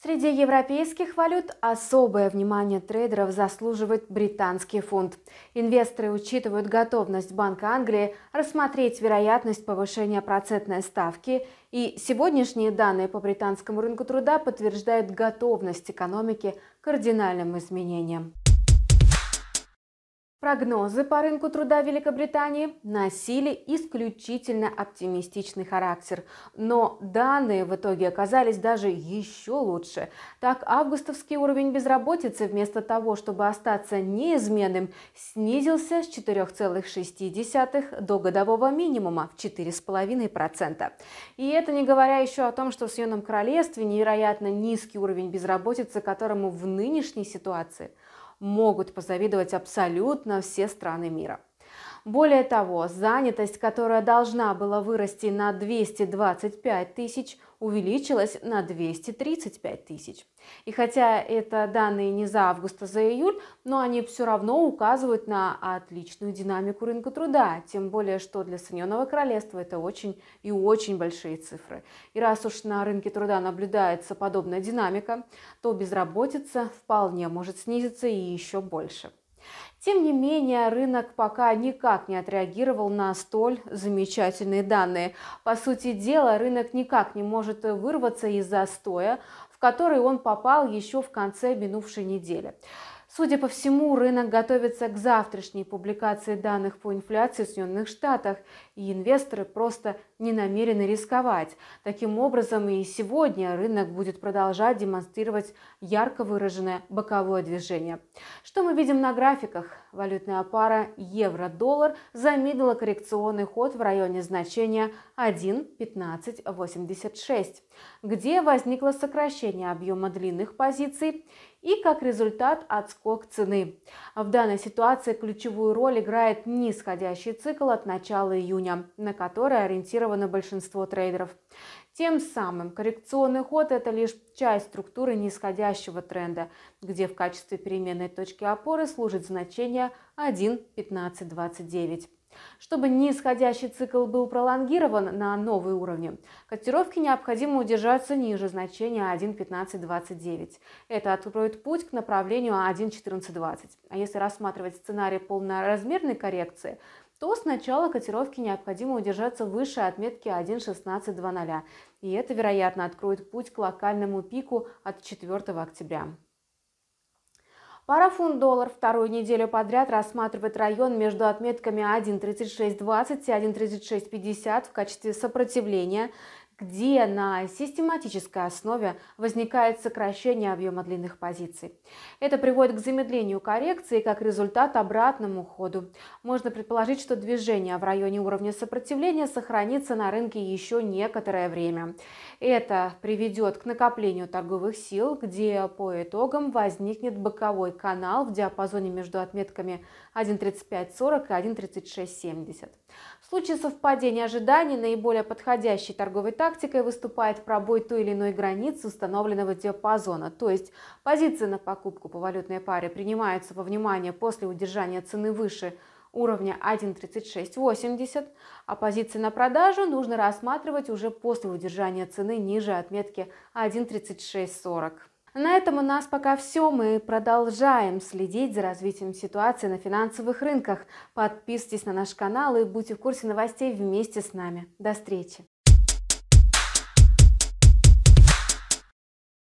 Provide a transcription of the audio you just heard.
Среди европейских валют особое внимание трейдеров заслуживает британский фунт. Инвесторы учитывают готовность Банка Англии рассмотреть вероятность повышения процентной ставки, и сегодняшние данные по британскому рынку труда подтверждают готовность экономики к кардинальным изменениям. Прогнозы по рынку труда Великобритании носили исключительно оптимистичный характер, но данные в итоге оказались даже еще лучше. Так, августовский уровень безработицы вместо того, чтобы остаться неизменным, снизился с 4,6 до годового минимума в 4,5%. И это не говоря еще о том, что в Соединенном Королевстве невероятно низкий уровень безработицы, которому в нынешней ситуации – могут позавидовать абсолютно все страны мира. Более того, занятость, которая должна была вырасти на 225 тысяч, увеличилась на 235 тысяч. И хотя это данные не за август, а за июль, но они все равно указывают на отличную динамику рынка труда, тем более, что для Соединенного Королевства это очень и очень большие цифры. И раз уж на рынке труда наблюдается подобная динамика, то безработица вполне может снизиться и еще больше. Тем не менее, рынок пока никак не отреагировал на столь замечательные данные. По сути дела, рынок никак не может вырваться из застоя, в который он попал еще в конце минувшей недели. Судя по всему, рынок готовится к завтрашней публикации данных по инфляции в Соединенных Штатах, и инвесторы просто не намерены рисковать. Таким образом, и сегодня рынок будет продолжать демонстрировать ярко выраженное боковое движение. Что мы видим на графиках? Валютная пара евро-доллар замедлила коррекционный ход в районе значения 1.1586, где возникло сокращение объема длинных позиций и, как результат, отскок скок цены. В данной ситуации ключевую роль играет нисходящий цикл от начала июня, на который ориентировано большинство трейдеров. Тем самым коррекционный ход – это лишь часть структуры нисходящего тренда, где в качестве переменной точки опоры служит значение 1.1529. Чтобы нисходящий цикл был пролонгирован на новые уровни, котировки необходимо удержаться ниже значения 1.1529. Это откроет путь к направлению 1.1420. А если рассматривать сценарий полноразмерной коррекции, то сначала котировки необходимо удержаться выше отметки 1.1620, и это, вероятно, откроет путь к локальному пику от 4 октября. Пара фунт доллар вторую неделю подряд рассматривает район между отметками 1.3620 и 1.3650 в качестве сопротивления где на систематической основе возникает сокращение объема длинных позиций. Это приводит к замедлению коррекции и как результат обратному ходу. Можно предположить, что движение в районе уровня сопротивления сохранится на рынке еще некоторое время. Это приведет к накоплению торговых сил, где по итогам возникнет боковой канал в диапазоне между отметками 1.3540 и 1.3670. В случае совпадения ожиданий наиболее подходящий торговый тактик практикой выступает пробой той или иной границы установленного диапазона, то есть позиции на покупку по валютной паре принимаются во внимание после удержания цены выше уровня 1.3680, а позиции на продажу нужно рассматривать уже после удержания цены ниже отметки 1.3640. На этом у нас пока все. Мы продолжаем следить за развитием ситуации на финансовых рынках. Подписывайтесь на наш канал и будьте в курсе новостей вместе с нами. До встречи!